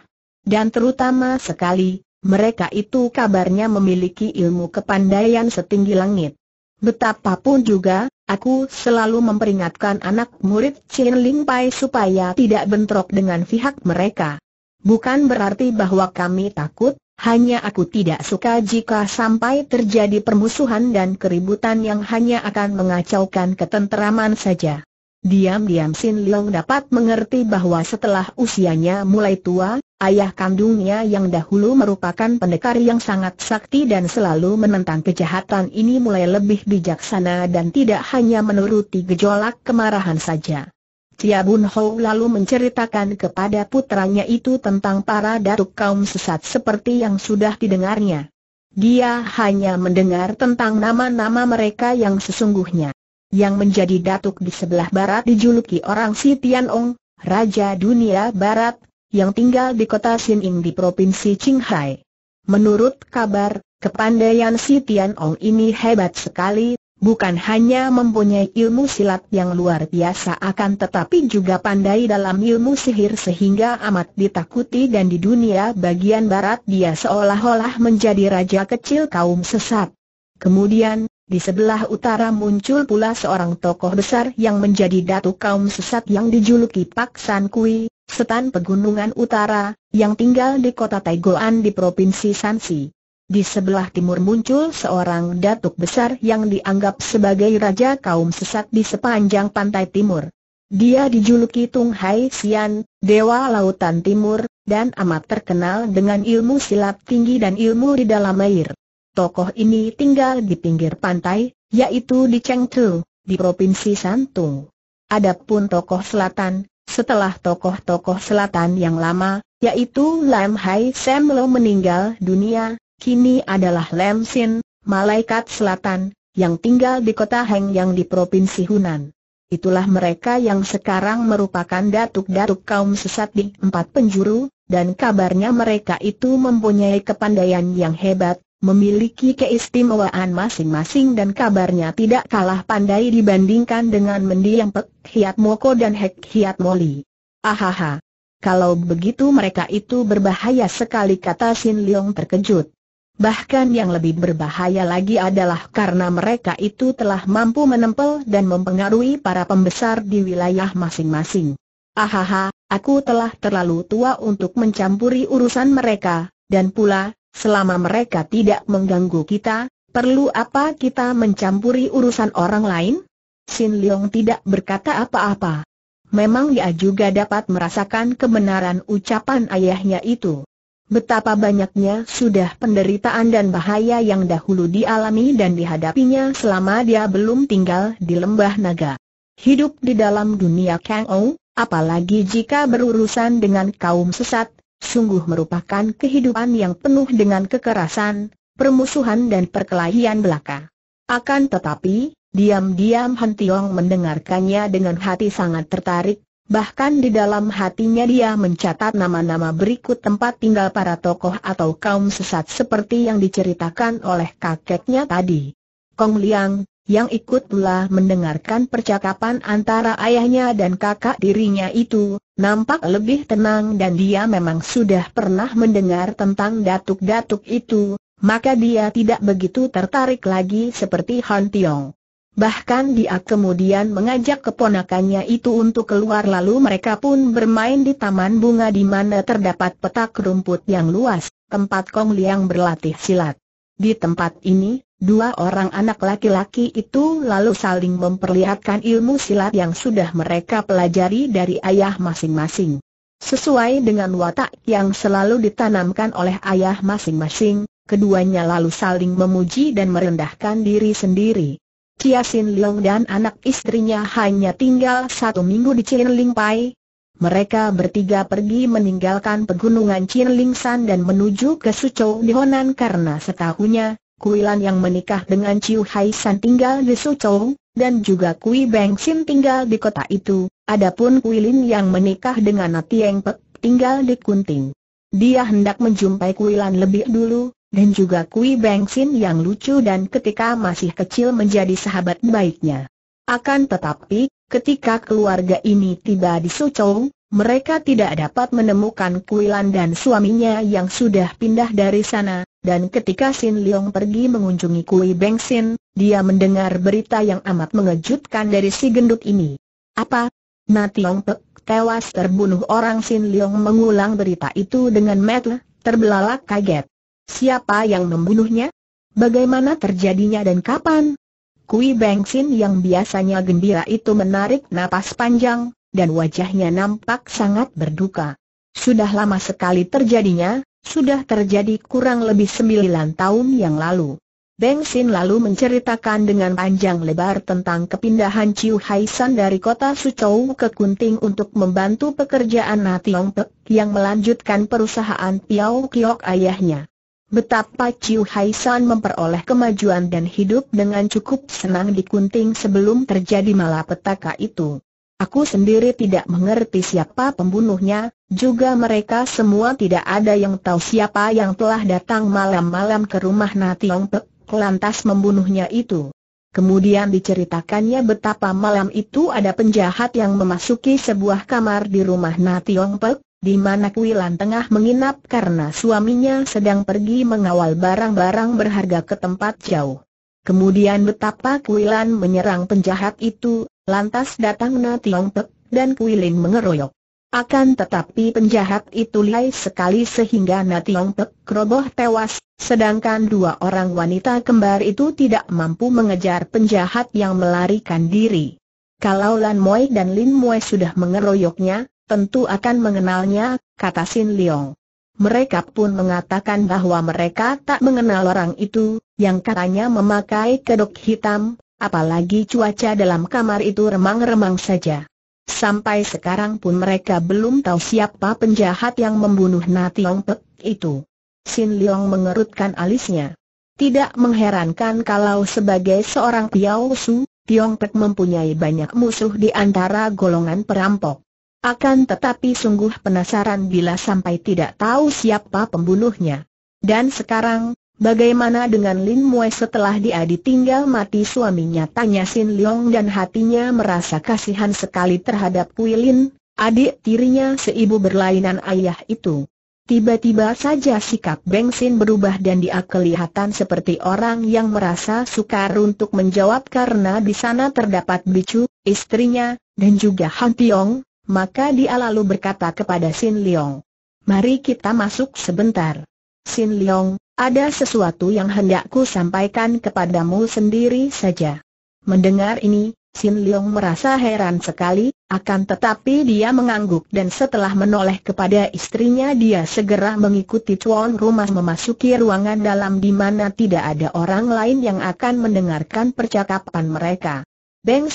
Dan terutama sekali, mereka itu kabarnya memiliki ilmu kepandaian setinggi langit. Betapapun juga, Aku selalu memperingatkan anak murid Chin Ling Pai supaya tidak bentrok dengan pihak mereka. Bukan berarti bahwa kami takut, hanya aku tidak suka jika sampai terjadi permusuhan dan keributan yang hanya akan mengacaukan ketenteraman saja. Diam-diam Sin Leong dapat mengerti bahwa setelah usianya mulai tua, Ayah kandungnya yang dahulu merupakan pendekar yang sangat sakti dan selalu menentang kejahatan ini mulai lebih bijaksana dan tidak hanya menuruti gejolak kemarahan saja. Cia Bun Ho lalu menceritakan kepada putranya itu tentang para datuk kaum sesat seperti yang sudah didengarnya. Dia hanya mendengar tentang nama-nama mereka yang sesungguhnya. Yang menjadi datuk di sebelah barat dijuluki orang Si Tian Ong, Raja Dunia Barat, yang tinggal di kota Xining di Provinsi Qinghai. Menurut kabar, kepandaian si Tian Ong ini hebat sekali, bukan hanya mempunyai ilmu silat yang luar biasa akan tetapi juga pandai dalam ilmu sihir sehingga amat ditakuti dan di dunia bagian barat dia seolah-olah menjadi raja kecil kaum sesat. Kemudian, di sebelah utara muncul pula seorang tokoh besar yang menjadi datu kaum sesat yang dijuluki Pak San Kui, setan pegunungan utara, yang tinggal di kota Taigoan di Provinsi Sansi. Di sebelah timur muncul seorang datuk besar yang dianggap sebagai raja kaum sesat di sepanjang pantai timur. Dia dijuluki Tung Hai Xian, Dewa Lautan Timur, dan amat terkenal dengan ilmu silat tinggi dan ilmu di dalam air. Tokoh ini tinggal di pinggir pantai, yaitu di Chengdu di Provinsi Santung. Adapun tokoh selatan, setelah tokoh-tokoh selatan yang lama, yaitu Lam Hai Sam Lo meninggal dunia, kini adalah Lam Sin, malaikat selatan, yang tinggal di kota Heng yang di Provinsi Hunan. Itulah mereka yang sekarang merupakan datuk-datuk kaum sesat di empat penjuru, dan kabarnya mereka itu mempunyai kepandaian yang hebat, memiliki keistimewaan masing-masing dan kabarnya tidak kalah pandai dibandingkan dengan mendiang Pek Hiat Moko dan Hek Hiat Moli. Ahaha. Kalau begitu mereka itu berbahaya sekali kata Sin Leong terkejut. Bahkan yang lebih berbahaya lagi adalah karena mereka itu telah mampu menempel dan mempengaruhi para pembesar di wilayah masing-masing. Ahaha, aku telah terlalu tua untuk mencampuri urusan mereka, dan pula, selama mereka tidak mengganggu kita, perlu apa kita mencampuri urusan orang lain? Sin Leong tidak berkata apa-apa. Memang dia juga dapat merasakan kebenaran ucapan ayahnya itu. Betapa banyaknya sudah penderitaan dan bahaya yang dahulu dialami dan dihadapinya selama dia belum tinggal di lembah naga. Hidup di dalam dunia Kang Ou, apalagi jika berurusan dengan kaum sesat, sungguh merupakan kehidupan yang penuh dengan kekerasan, permusuhan dan perkelahian belaka. Akan tetapi, diam-diam Han Tiong mendengarkannya dengan hati sangat tertarik, bahkan di dalam hatinya dia mencatat nama-nama berikut tempat tinggal para tokoh atau kaum sesat seperti yang diceritakan oleh kakeknya tadi. Kong Liang, yang ikut pula mendengarkan percakapan antara ayahnya dan kakak dirinya itu, nampak lebih tenang dan dia memang sudah pernah mendengar tentang datuk-datuk itu, maka dia tidak begitu tertarik lagi seperti Han Tiong. Bahkan dia kemudian mengajak keponakannya itu untuk keluar lalu mereka pun bermain di taman bunga di mana terdapat petak rumput yang luas, tempat Kong Liang berlatih silat. Di tempat ini, dua orang anak laki-laki itu lalu saling memperlihatkan ilmu silat yang sudah mereka pelajari dari ayah masing-masing. Sesuai dengan watak yang selalu ditanamkan oleh ayah masing-masing, keduanya lalu saling memuji dan merendahkan diri sendiri. Chia Sin Leong dan anak istrinya hanya tinggal satu minggu di Chin Ling Pai, mereka bertiga pergi meninggalkan pegunungan Chinlingsan dan menuju ke Suzhou di Honan karena setahunya, Kuilan yang menikah dengan Chiu Hai San tinggal di Suzhou, dan juga Kui Beng tinggal di kota itu, adapun Kuilin yang menikah dengan Natieng Pe, tinggal di Kunting. Dia hendak menjumpai Kuilan lebih dulu, dan juga Kui Beng yang lucu dan ketika masih kecil menjadi sahabat baiknya. Akan tetapi, Ketika keluarga ini tiba di Suzhou, mereka tidak dapat menemukan Kuilan dan suaminya yang sudah pindah dari sana, dan ketika Sin Leong pergi mengunjungi Kui Sin, dia mendengar berita yang amat mengejutkan dari si gendut ini. Apa? Tiong Pek tewas terbunuh orang Sin Leong mengulang berita itu dengan metel, terbelalak kaget. Siapa yang membunuhnya? Bagaimana terjadinya dan kapan? Kui Bengsin yang biasanya gembira itu menarik napas panjang, dan wajahnya nampak sangat berduka. Sudah lama sekali terjadinya, sudah terjadi kurang lebih sembilan tahun yang lalu. Bengsin lalu menceritakan dengan panjang lebar tentang kepindahan Chiu Haisan dari kota Suzhou ke Kunting untuk membantu pekerjaan Nationg Pek yang melanjutkan perusahaan Piao Kiok ayahnya. Betapa Chiu Hai San memperoleh kemajuan dan hidup dengan cukup senang dikunting sebelum terjadi malapetaka itu. Aku sendiri tidak mengerti siapa pembunuhnya, juga mereka semua tidak ada yang tahu siapa yang telah datang malam-malam ke rumah Nationg Pek, lantas membunuhnya itu. Kemudian diceritakannya betapa malam itu ada penjahat yang memasuki sebuah kamar di rumah Nationg Pek, di mana Kuilan tengah menginap karena suaminya sedang pergi mengawal barang-barang berharga ke tempat jauh. Kemudian betapa Kuilan menyerang penjahat itu, lantas datang Na Tiong Pek, dan Kuilin mengeroyok. Akan tetapi penjahat itu lihai sekali sehingga Tiong Pek keroboh tewas, sedangkan dua orang wanita kembar itu tidak mampu mengejar penjahat yang melarikan diri. Kalau Lan Moi dan Lin Moi sudah mengeroyoknya, tentu akan mengenalnya, kata Sin Leong. Mereka pun mengatakan bahwa mereka tak mengenal orang itu, yang katanya memakai kedok hitam, apalagi cuaca dalam kamar itu remang-remang saja. Sampai sekarang pun mereka belum tahu siapa penjahat yang membunuh Nationg Pek itu. Sin Leong mengerutkan alisnya. Tidak mengherankan kalau sebagai seorang Piao Su, Tiong Pek mempunyai banyak musuh di antara golongan perampok. Akan tetapi sungguh penasaran bila sampai tidak tahu siapa pembunuhnya. Dan sekarang, bagaimana dengan Lin Mue setelah dia ditinggal mati suaminya? Tanya Sin Leong dan hatinya merasa kasihan sekali terhadap Kui Lin, adik tirinya seibu berlainan ayah itu. Tiba-tiba saja sikap Beng Sin berubah dan dia kelihatan seperti orang yang merasa sukar untuk menjawab karena di sana terdapat Bicu, istrinya, dan juga Han Tiong, maka dia lalu berkata kepada Sin Leong, Mari kita masuk sebentar. Sin Leong, ada sesuatu yang hendakku sampaikan kepadamu sendiri saja. Mendengar ini, Sin Leong merasa heran sekali, akan tetapi dia mengangguk dan setelah menoleh kepada istrinya dia segera mengikuti tuan rumah memasuki ruangan dalam di mana tidak ada orang lain yang akan mendengarkan percakapan mereka. Beng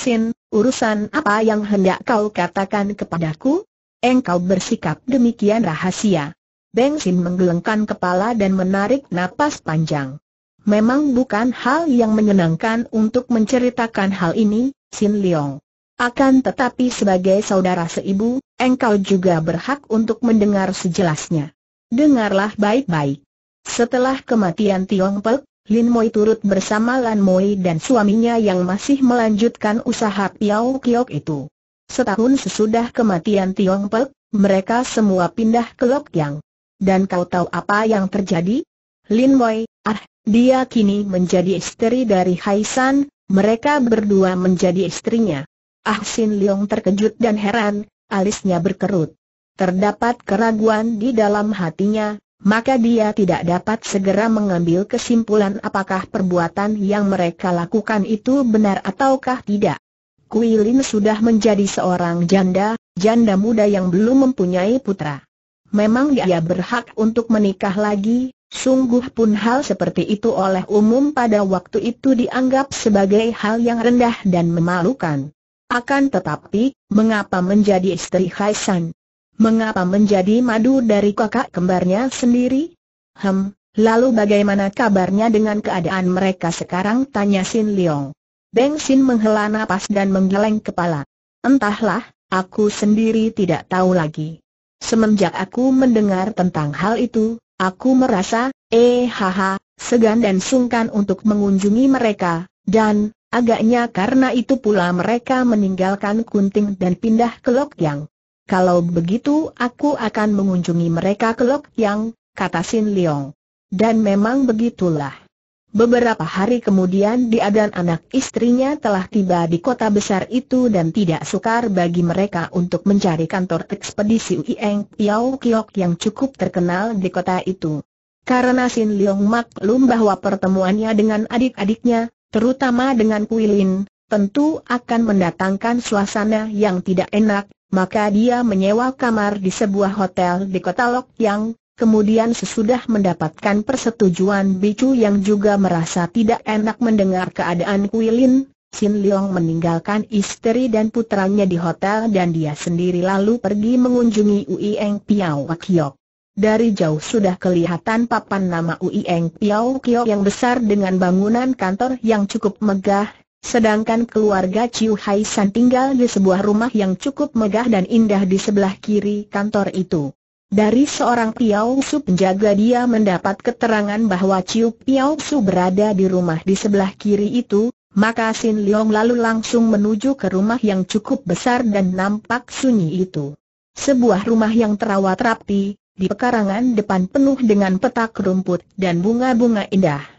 urusan apa yang hendak kau katakan kepadaku? Engkau bersikap demikian rahasia. Beng menggelengkan kepala dan menarik napas panjang. Memang bukan hal yang menyenangkan untuk menceritakan hal ini, Sin Leong. Akan tetapi sebagai saudara seibu, engkau juga berhak untuk mendengar sejelasnya. Dengarlah baik-baik. Setelah kematian Tiong Pek, Lin Moi turut bersama Lan Moi dan suaminya yang masih melanjutkan usaha Piao Kiok itu. Setahun sesudah kematian Tiong Pek, mereka semua pindah ke Lok Yang. Dan kau tahu apa yang terjadi? Lin Moi, ah, dia kini menjadi istri dari Hai San, mereka berdua menjadi istrinya. Ah Sin Leong terkejut dan heran, alisnya berkerut. Terdapat keraguan di dalam hatinya, maka dia tidak dapat segera mengambil kesimpulan apakah perbuatan yang mereka lakukan itu benar ataukah tidak. Kui sudah menjadi seorang janda, janda muda yang belum mempunyai putra. Memang dia berhak untuk menikah lagi, sungguh pun hal seperti itu oleh umum pada waktu itu dianggap sebagai hal yang rendah dan memalukan. Akan tetapi, mengapa menjadi istri Kaisan? mengapa menjadi madu dari kakak kembarnya sendiri? Hem, lalu bagaimana kabarnya dengan keadaan mereka sekarang? Tanya Sin Leong. Beng Sin menghela napas dan menggeleng kepala. Entahlah, aku sendiri tidak tahu lagi. Semenjak aku mendengar tentang hal itu, aku merasa, eh haha, segan dan sungkan untuk mengunjungi mereka, dan, agaknya karena itu pula mereka meninggalkan Kunting dan pindah ke Lok Yang. Kalau begitu aku akan mengunjungi mereka ke Lok Yang, kata Sin Leong. Dan memang begitulah. Beberapa hari kemudian dia dan anak istrinya telah tiba di kota besar itu dan tidak sukar bagi mereka untuk mencari kantor ekspedisi Uieng Piao Kiok yang cukup terkenal di kota itu. Karena Sin Leong maklum bahwa pertemuannya dengan adik-adiknya, terutama dengan Kui tentu akan mendatangkan suasana yang tidak enak, maka dia menyewa kamar di sebuah hotel di kota Lok Yang, kemudian sesudah mendapatkan persetujuan Bicu yang juga merasa tidak enak mendengar keadaan Kuilin, Sin Leong meninggalkan istri dan putranya di hotel dan dia sendiri lalu pergi mengunjungi Ui Eng Piao Kiok. Dari jauh sudah kelihatan papan nama Ui Eng Piao Kiok yang besar dengan bangunan kantor yang cukup megah Sedangkan keluarga Chiu Hai San tinggal di sebuah rumah yang cukup megah dan indah di sebelah kiri kantor itu. Dari seorang Piao Su penjaga dia mendapat keterangan bahwa Chiu Piao Su berada di rumah di sebelah kiri itu, maka Sin Leong lalu langsung menuju ke rumah yang cukup besar dan nampak sunyi itu. Sebuah rumah yang terawat rapi, di pekarangan depan penuh dengan petak rumput dan bunga-bunga indah.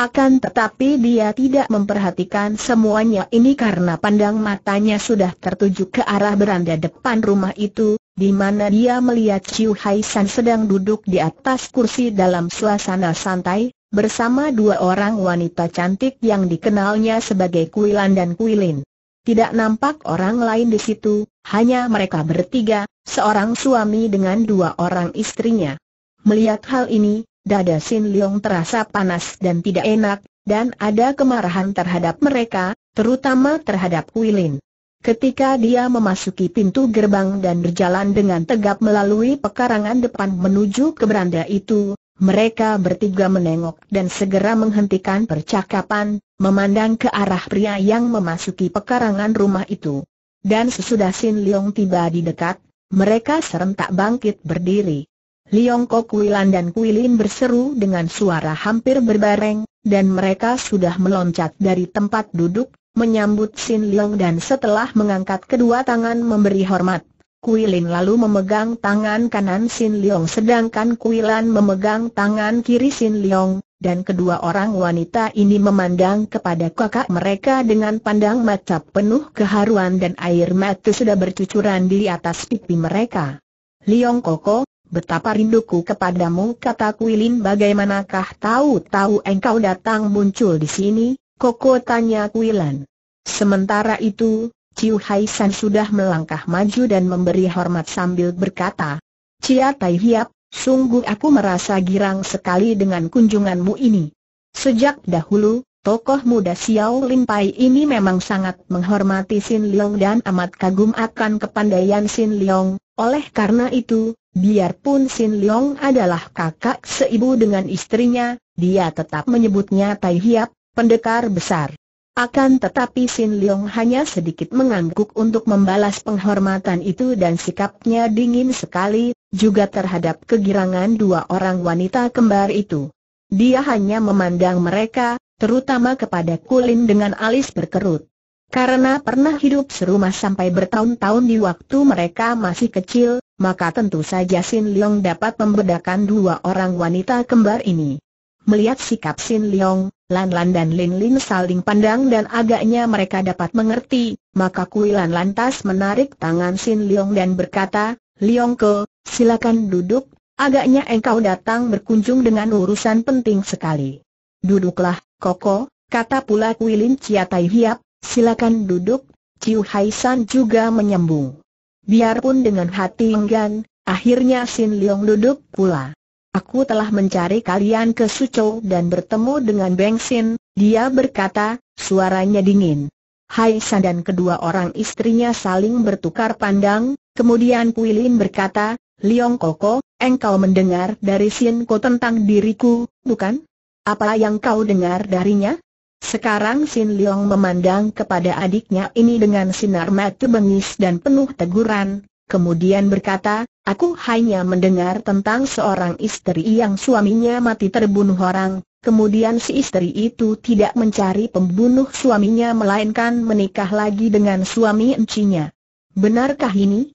Akan tetapi dia tidak memperhatikan semuanya ini karena pandang matanya sudah tertuju ke arah beranda depan rumah itu, di mana dia melihat Chiu Hai San sedang duduk di atas kursi dalam suasana santai, bersama dua orang wanita cantik yang dikenalnya sebagai Kuilan dan Kuilin. Tidak nampak orang lain di situ, hanya mereka bertiga, seorang suami dengan dua orang istrinya. Melihat hal ini, dada Sin Leong terasa panas dan tidak enak, dan ada kemarahan terhadap mereka, terutama terhadap Lin. Ketika dia memasuki pintu gerbang dan berjalan dengan tegap melalui pekarangan depan menuju ke beranda itu, mereka bertiga menengok dan segera menghentikan percakapan, memandang ke arah pria yang memasuki pekarangan rumah itu. Dan sesudah Sin Leong tiba di dekat, mereka serentak bangkit berdiri. Liong Kok dan Kuilin berseru dengan suara hampir berbareng, dan mereka sudah meloncat dari tempat duduk, menyambut Sin Liong dan setelah mengangkat kedua tangan memberi hormat. Kuilin lalu memegang tangan kanan Sin Liong sedangkan Kuilan memegang tangan kiri Sin Liong, dan kedua orang wanita ini memandang kepada kakak mereka dengan pandang mata penuh keharuan dan air mata sudah bercucuran di atas pipi mereka. Liong Koko, Betapa rinduku kepadamu kata Kuilin bagaimanakah tahu-tahu engkau datang muncul di sini, Koko tanya Kuilan. Sementara itu, Ciu Hai San sudah melangkah maju dan memberi hormat sambil berkata, Cia Tai Hiap, sungguh aku merasa girang sekali dengan kunjunganmu ini. Sejak dahulu, Tokoh muda Xiao Lin Pai ini memang sangat menghormati Sin Leong dan amat kagum akan kepandaian Sin Leong, oleh karena itu, Biarpun Sin Leong adalah kakak seibu dengan istrinya, dia tetap menyebutnya Tai Hiap, pendekar besar. Akan tetapi Sin Leong hanya sedikit mengangguk untuk membalas penghormatan itu dan sikapnya dingin sekali, juga terhadap kegirangan dua orang wanita kembar itu. Dia hanya memandang mereka, terutama kepada Kulin dengan alis berkerut. Karena pernah hidup serumah sampai bertahun-tahun di waktu mereka masih kecil, maka tentu saja Sin Leong dapat membedakan dua orang wanita kembar ini. Melihat sikap Sin Leong, Lan Lan dan Lin Lin saling pandang dan agaknya mereka dapat mengerti, maka Kui Lan lantas menarik tangan Sin Leong dan berkata, Leong Ke, silakan duduk, agaknya engkau datang berkunjung dengan urusan penting sekali. Duduklah, Koko, kata pula Kui Lin Chia Tai Hiap, Silakan duduk, Ciu Hai San juga menyambung. Biarpun dengan hati enggan, akhirnya Sin Leong duduk pula. Aku telah mencari kalian ke Suzhou dan bertemu dengan Beng Sin, dia berkata, suaranya dingin. Hai San dan kedua orang istrinya saling bertukar pandang, kemudian Pui Lin berkata, Leong Koko, engkau mendengar dari Sin Ko tentang diriku, bukan? Apa yang kau dengar darinya? Sekarang Sin Leong memandang kepada adiknya ini dengan sinar mata bengis dan penuh teguran, kemudian berkata, Aku hanya mendengar tentang seorang istri yang suaminya mati terbunuh orang, kemudian si istri itu tidak mencari pembunuh suaminya melainkan menikah lagi dengan suami encinya. Benarkah ini?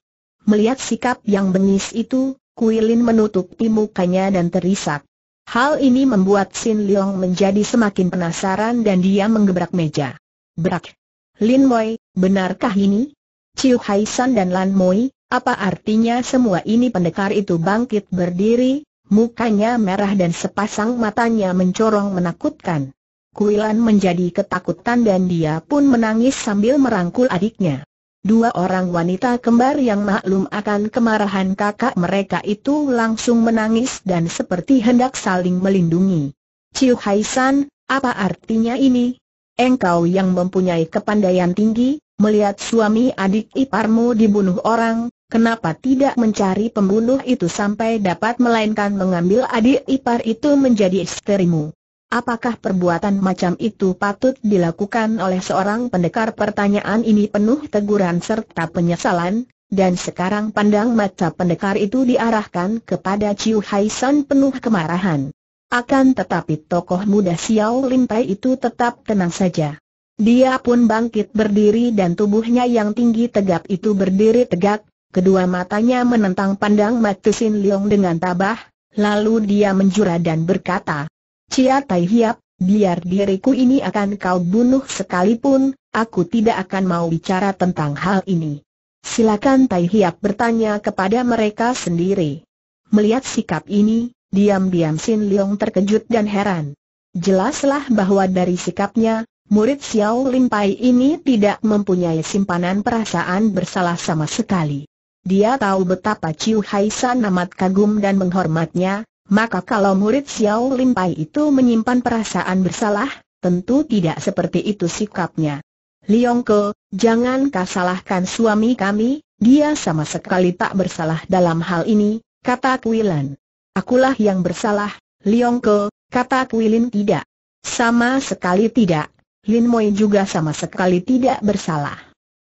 Melihat sikap yang bengis itu, Kuilin menutupi mukanya dan terisak. Hal ini membuat Sin Leong menjadi semakin penasaran dan dia menggebrak meja. Berak! Lin Moi, benarkah ini? Ciu Hai San dan Lan Moi, apa artinya semua ini pendekar itu bangkit berdiri, mukanya merah dan sepasang matanya mencorong menakutkan. Kuilan menjadi ketakutan dan dia pun menangis sambil merangkul adiknya. Dua orang wanita kembar yang maklum akan kemarahan kakak mereka itu langsung menangis dan seperti hendak saling melindungi. Ciu Hai San, apa artinya ini? Engkau yang mempunyai kepandaian tinggi, melihat suami adik iparmu dibunuh orang, kenapa tidak mencari pembunuh itu sampai dapat melainkan mengambil adik ipar itu menjadi istrimu? Apakah perbuatan macam itu patut dilakukan oleh seorang pendekar? Pertanyaan ini penuh teguran serta penyesalan, dan sekarang pandang mata pendekar itu diarahkan kepada Chiu Hai San penuh kemarahan. Akan tetapi tokoh muda Xiao Lim Pai itu tetap tenang saja. Dia pun bangkit berdiri dan tubuhnya yang tinggi tegap itu berdiri tegak, kedua matanya menentang pandang Matusin Leong dengan tabah, lalu dia menjura dan berkata, Cia Tai Hiap, biar diriku ini akan kau bunuh sekalipun, aku tidak akan mau bicara tentang hal ini. Silakan Tai Hiap bertanya kepada mereka sendiri. Melihat sikap ini, diam-diam Sin Leong terkejut dan heran. Jelaslah bahwa dari sikapnya, murid Xiao Lim Pai ini tidak mempunyai simpanan perasaan bersalah sama sekali. Dia tahu betapa Chiu Hai San amat kagum dan menghormatnya, maka kalau murid Xiao Lim itu menyimpan perasaan bersalah, tentu tidak seperti itu sikapnya. Liongko, jangan kau salahkan suami kami, dia sama sekali tak bersalah dalam hal ini, kata Kuilan. Akulah yang bersalah, Liongko, kata Kuilin tidak. Sama sekali tidak, Lin Moi juga sama sekali tidak bersalah.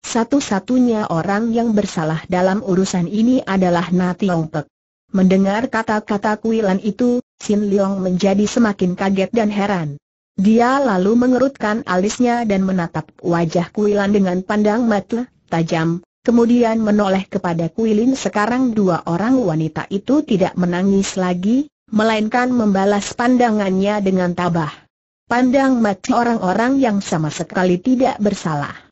Satu-satunya orang yang bersalah dalam urusan ini adalah Nati Ongpek. Mendengar kata-kata kuilan itu, Sin Liang menjadi semakin kaget dan heran. Dia lalu mengerutkan alisnya dan menatap wajah kuilan dengan pandang mata tajam, kemudian menoleh kepada kuilin sekarang dua orang wanita itu tidak menangis lagi, melainkan membalas pandangannya dengan tabah. Pandang mata orang-orang yang sama sekali tidak bersalah.